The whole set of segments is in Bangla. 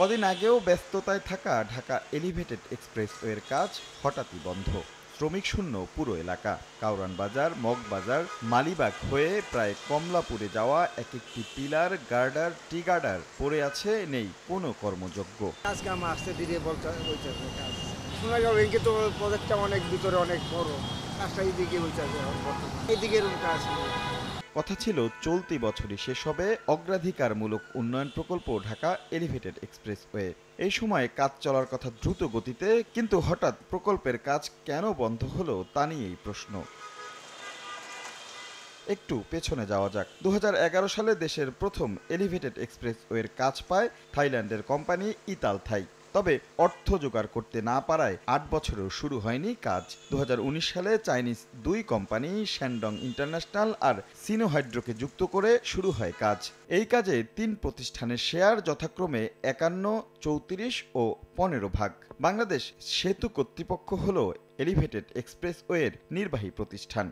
কদিন আগেও ব্যস্ততায় থাকা ঢাকা এলিভেটেড এক্সপ্রেসওয়ের কাজ হঠাৎই বন্ধ শ্রমিক শূন্য পুরো এলাকা কাউরান বাজার মগবাজার মালিবাগ হয়ে প্রায় কমলাপুরে যাওয়া এক একটি পিলার গার্ডার টি গার্ডার পড়ে আছে নেই কোনো কর্মযোগ্য আজকে আমার আসতে দিদি বলতে কাজ শোনা যাবে তো প্রজেক্টটা অনেক ভিতরে অনেক বড় কাজটা এইদিকে কাজ কথা ছিল চলতি বছরই শেষ হবে অগ্রাধিকারমূলক উন্নয়ন প্রকল্প ঢাকা এলিভেটেড এক্সপ্রেসওয়ে এই সময়ে কাজ চলার কথা দ্রুত গতিতে কিন্তু হঠাৎ প্রকল্পের কাজ কেন বন্ধ হলো তা নিয়েই প্রশ্ন একটু পেছনে যাওয়া যাক দু সালে দেশের প্রথম এলিভেটেড এক্সপ্রেসওয়ের কাজ পায় থাইল্যান্ডের কোম্পানি ইতাল থাই তবে অর্থ জোগাড় করতে না পারায় আট বছরেও শুরু হয়নি কাজ দু সালে চাইনিজ দুই কোম্পানি শ্যানডং ইন্টারন্যাশনাল আর সিনোহাইড্রোকে যুক্ত করে শুরু হয় কাজ এই কাজে তিন প্রতিষ্ঠানের শেয়ার যথাক্রমে একান্ন চৌত্রিশ ও পনেরো ভাগ বাংলাদেশ সেতু কর্তৃপক্ষ হল এলিভেটেড এক্সপ্রেসওয়ের নির্বাহী প্রতিষ্ঠান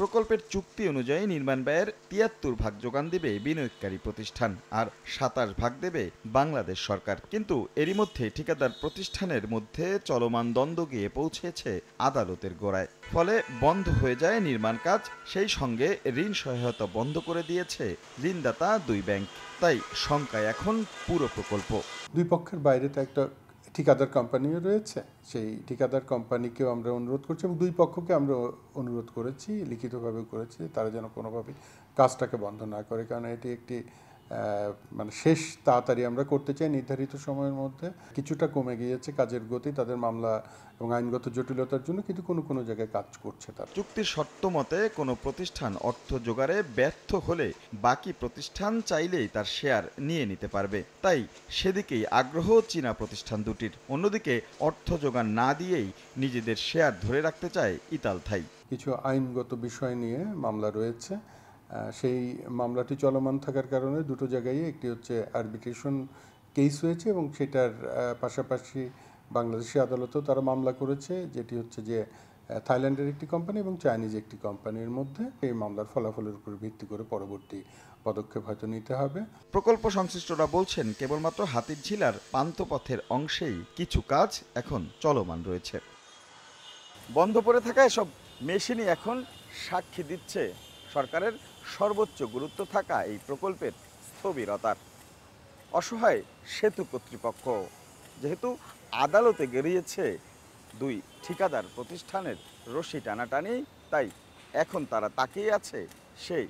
প্রকল্পের চুক্তি অনুযায়ী নির্মাণ ব্যয়ের তিয়াত্তর ভাগ যোগান দেবে বিনিয়োগকারী প্রতিষ্ঠান আর সাতাশ ভাগ দেবে বাংলাদেশ সরকার কিন্তু এরই মধ্যে ঠিকাদার প্রতিষ্ঠানের মধ্যে চলমান দ্বন্দ্ব গিয়ে পৌঁছেছে আদালতের গোড়ায় ফলে বন্ধ হয়ে যায় নির্মাণ কাজ সেই সঙ্গে ঋণ সহায়তা বন্ধ করে দিয়েছে ঋণদাতা দুই ব্যাংক তাই শঙ্কায় এখন পুরো প্রকল্প দুই পক্ষের বাইরে তো একটা ঠিকাদার কোম্পানিও রয়েছে সেই ঠিকাদার কোম্পানিকেও আমরা অনুরোধ করছি এবং দুই পক্ষকে আমরা অনুরোধ করেছি লিখিতভাবে করেছি তারা যেন কোনোভাবেই কাজটাকে বন্ধ না করে কারণ এটি একটি মানে শেষ তাড়াতাড়ি আমরা করতে চাই নির্ধারিত সময়ের মধ্যে কিছুটা কমে গিয়েছে কাজের গতি তাদের মামলা এবং আইনগত জটিলতার জন্য কিন্তু কোনো কোনো জায়গায় কাজ করছে তারা চুক্তির শর্ত মতে কোনো প্রতিষ্ঠান অর্থ জোগাড়ে ব্যর্থ হলে বাকি প্রতিষ্ঠান চাইলেই তার শেয়ার নিয়ে নিতে পারবে তাই সেদিকেই আগ্রহ চীনা প্রতিষ্ঠান দুটির অন্যদিকে অর্থ জোগান না দিয়েই নিজেদের শেয়ার ধরে রাখতে চায় ইতাল থাই কিছু আইনগত বিষয় নিয়ে মামলা রয়েছে সেই মামলাটি চলমান থাকার কারণে দুটো জায়গায় একটি হচ্ছে আরবিট্রেশন কেস হয়েছে এবং সেটার পাশাপাশি বাংলাদেশি আদালতেও তারা মামলা করেছে যেটি হচ্ছে যে থাইল্যান্ডের একটি কোম্পানি এবং চাইনিজ একটি কোম্পানির মধ্যে এই মামলার ফলাফলের উপর ভিত্তি করে পরবর্তী পদক্ষেপ হয়তো নিতে হবে প্রকল্প সংশ্লিষ্টরা বলছেন কেবলমাত্র হাতির ঝিলার পান্তপথের অংশেই কিছু কাজ এখন চলমান রয়েছে বন্ধ পড়ে থাকা এসব মেশিনই এখন সাক্ষী দিচ্ছে সরকারের সর্বোচ্চ গুরুত্ব থাকা এই প্রকল্পের স্থবিরতার অসহায় সেতু কর্তৃপক্ষ যেহেতু আদালতে গেরিয়েছে দুই ঠিকাদার প্রতিষ্ঠানের রশি টানাটানি তাই এখন তারা তাকিয়ে আছে সেই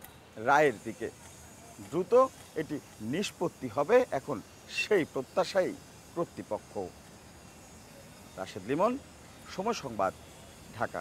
রায়ের দিকে দ্রুত এটি নিষ্পত্তি হবে এখন সেই প্রত্যাশাই কর্তৃপক্ষ রাশেদ লিমন সময় সংবাদ ঢাকা